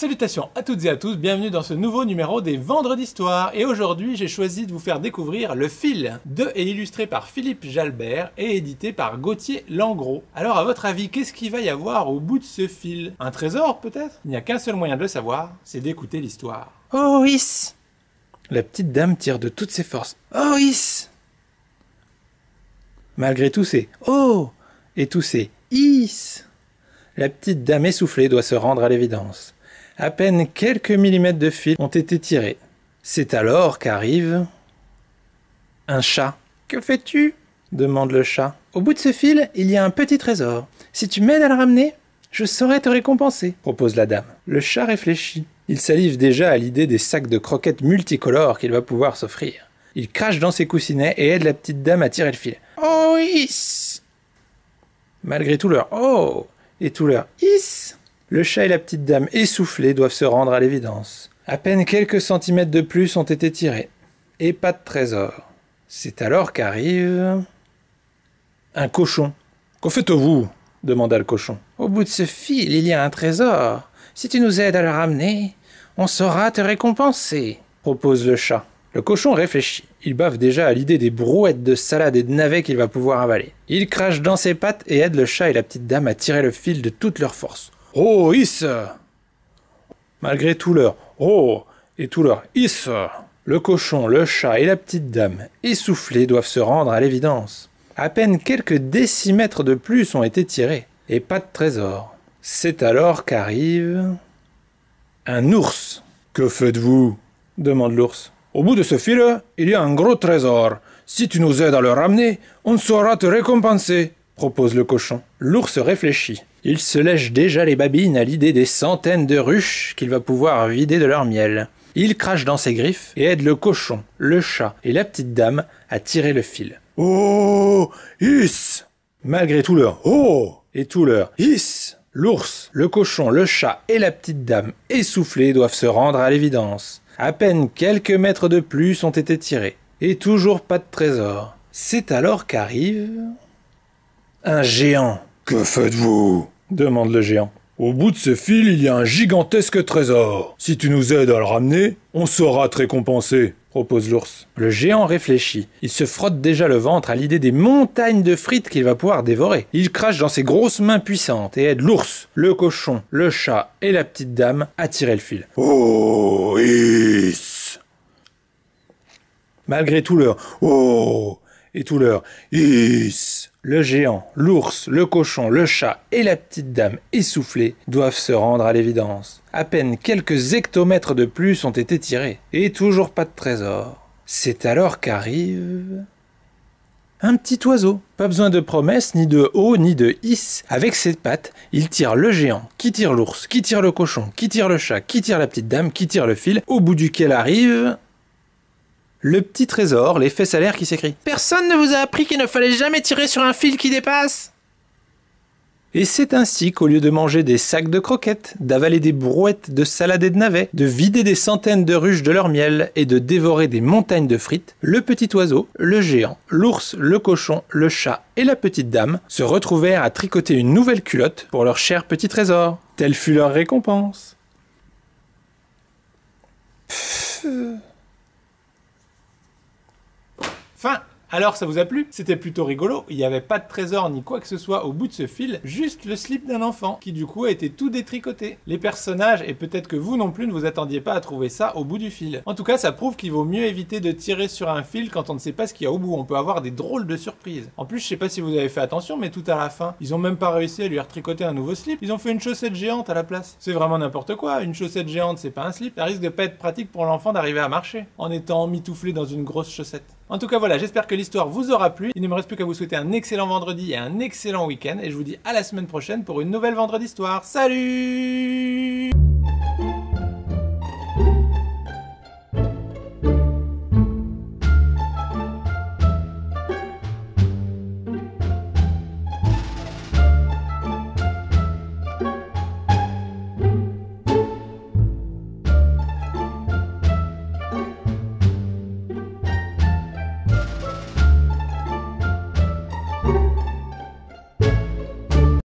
Salutations à toutes et à tous, bienvenue dans ce nouveau numéro des Vendredis d'Histoire et aujourd'hui j'ai choisi de vous faire découvrir Le Fil. De et illustré par Philippe Jalbert et édité par Gauthier Langros. Alors à votre avis, qu'est-ce qu'il va y avoir au bout de ce fil Un trésor peut-être Il n'y a qu'un seul moyen de le savoir, c'est d'écouter l'histoire. Oh is La petite dame tire de toutes ses forces. Oh is Malgré tous ces oh et tous ces is, la petite dame essoufflée doit se rendre à l'évidence. À peine quelques millimètres de fil ont été tirés. C'est alors qu'arrive un chat. Que fais-tu demande le chat. Au bout de ce fil, il y a un petit trésor. Si tu m'aides à le ramener, je saurai te récompenser, propose la dame. Le chat réfléchit. Il salive déjà à l'idée des sacs de croquettes multicolores qu'il va pouvoir s'offrir. Il crache dans ses coussinets et aide la petite dame à tirer le fil. Oh, is Malgré tout leur oh et tout leur is, le chat et la petite dame essoufflés doivent se rendre à l'évidence. À peine quelques centimètres de plus ont été tirés. Et pas de trésor. C'est alors qu'arrive... Un cochon. Qu'en faites-vous demanda le cochon. Au bout de ce fil, il y a un trésor. Si tu nous aides à le ramener, on saura te récompenser, propose le chat. Le cochon réfléchit. Il bave déjà à l'idée des brouettes de salade et de navets qu'il va pouvoir avaler. Il crache dans ses pattes et aide le chat et la petite dame à tirer le fil de toutes leurs forces. Oh, is Malgré tout leur Oh et tout leur is, le cochon, le chat et la petite dame, essoufflés, doivent se rendre à l'évidence. À peine quelques décimètres de plus ont été tirés, et pas de trésor. C'est alors qu'arrive. un ours. Que faites-vous demande l'ours. Au bout de ce fil, il y a un gros trésor. Si tu nous aides à le ramener, on saura te récompenser, propose le cochon. L'ours réfléchit. Il se lèche déjà les babines à l'idée des centaines de ruches qu'il va pouvoir vider de leur miel. Il crache dans ses griffes et aide le cochon, le chat et la petite dame à tirer le fil. Oh Hiss Malgré tout leur Oh et tout leur Hiss L'ours, le cochon, le chat et la petite dame essoufflés doivent se rendre à l'évidence. À peine quelques mètres de plus ont été tirés. Et toujours pas de trésor. C'est alors qu'arrive un géant que faites-vous demande le géant. Au bout de ce fil, il y a un gigantesque trésor. Si tu nous aides à le ramener, on saura très récompenser, propose l'ours. Le géant réfléchit. Il se frotte déjà le ventre à l'idée des montagnes de frites qu'il va pouvoir dévorer. Il crache dans ses grosses mains puissantes et aide l'ours, le cochon, le chat et la petite dame à tirer le fil. Oh, is. Malgré tout leur oh et tout leur is le géant, l'ours, le cochon, le chat et la petite dame essoufflée doivent se rendre à l'évidence. À peine quelques hectomètres de plus ont été tirés, et toujours pas de trésor. C'est alors qu'arrive... Un petit oiseau. Pas besoin de promesses, ni de haut, ni de hisse. Avec ses pattes, il tire le géant, qui tire l'ours, qui tire le cochon, qui tire le chat, qui tire la petite dame, qui tire le fil, au bout duquel arrive... Le petit trésor, l'effet salaire qui s'écrit. Personne ne vous a appris qu'il ne fallait jamais tirer sur un fil qui dépasse et c'est ainsi qu'au lieu de manger des sacs de croquettes, d'avaler des brouettes de salade et de navets, de vider des centaines de ruches de leur miel et de dévorer des montagnes de frites, le petit oiseau, le géant, l'ours, le cochon, le chat et la petite dame se retrouvèrent à tricoter une nouvelle culotte pour leur cher petit trésor. Telle fut leur récompense. Fin alors ça vous a plu C'était plutôt rigolo, il n'y avait pas de trésor ni quoi que ce soit au bout de ce fil, juste le slip d'un enfant, qui du coup a été tout détricoté. Les personnages, et peut-être que vous non plus ne vous attendiez pas à trouver ça au bout du fil. En tout cas, ça prouve qu'il vaut mieux éviter de tirer sur un fil quand on ne sait pas ce qu'il y a au bout, on peut avoir des drôles de surprises. En plus, je sais pas si vous avez fait attention, mais tout à la fin, ils n'ont même pas réussi à lui retricoter un nouveau slip, ils ont fait une chaussette géante à la place. C'est vraiment n'importe quoi, une chaussette géante c'est pas un slip, ça risque de pas être pratique pour l'enfant d'arriver à marcher, en étant mitouflé dans une grosse chaussette. En tout cas, voilà, j'espère que l'histoire vous aura plu. Il ne me reste plus qu'à vous souhaiter un excellent vendredi et un excellent week-end. Et je vous dis à la semaine prochaine pour une nouvelle vendredi histoire. Salut